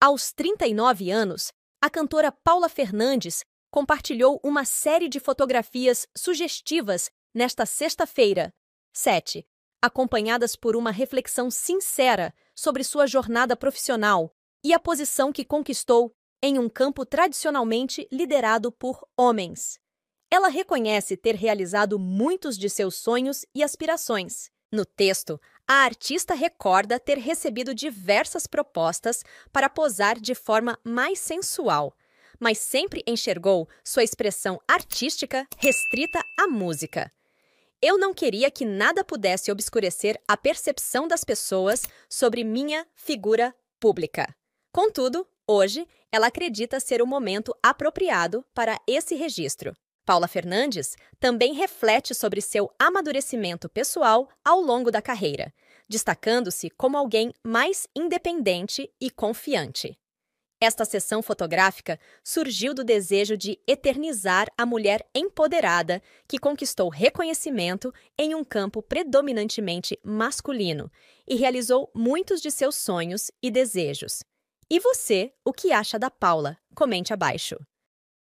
Aos 39 anos, a cantora Paula Fernandes compartilhou uma série de fotografias sugestivas nesta sexta-feira, 7, acompanhadas por uma reflexão sincera sobre sua jornada profissional e a posição que conquistou em um campo tradicionalmente liderado por homens. Ela reconhece ter realizado muitos de seus sonhos e aspirações, no texto, a artista recorda ter recebido diversas propostas para posar de forma mais sensual, mas sempre enxergou sua expressão artística restrita à música. Eu não queria que nada pudesse obscurecer a percepção das pessoas sobre minha figura pública. Contudo, hoje, ela acredita ser o momento apropriado para esse registro. Paula Fernandes também reflete sobre seu amadurecimento pessoal ao longo da carreira, destacando-se como alguém mais independente e confiante. Esta sessão fotográfica surgiu do desejo de eternizar a mulher empoderada que conquistou reconhecimento em um campo predominantemente masculino e realizou muitos de seus sonhos e desejos. E você, o que acha da Paula? Comente abaixo.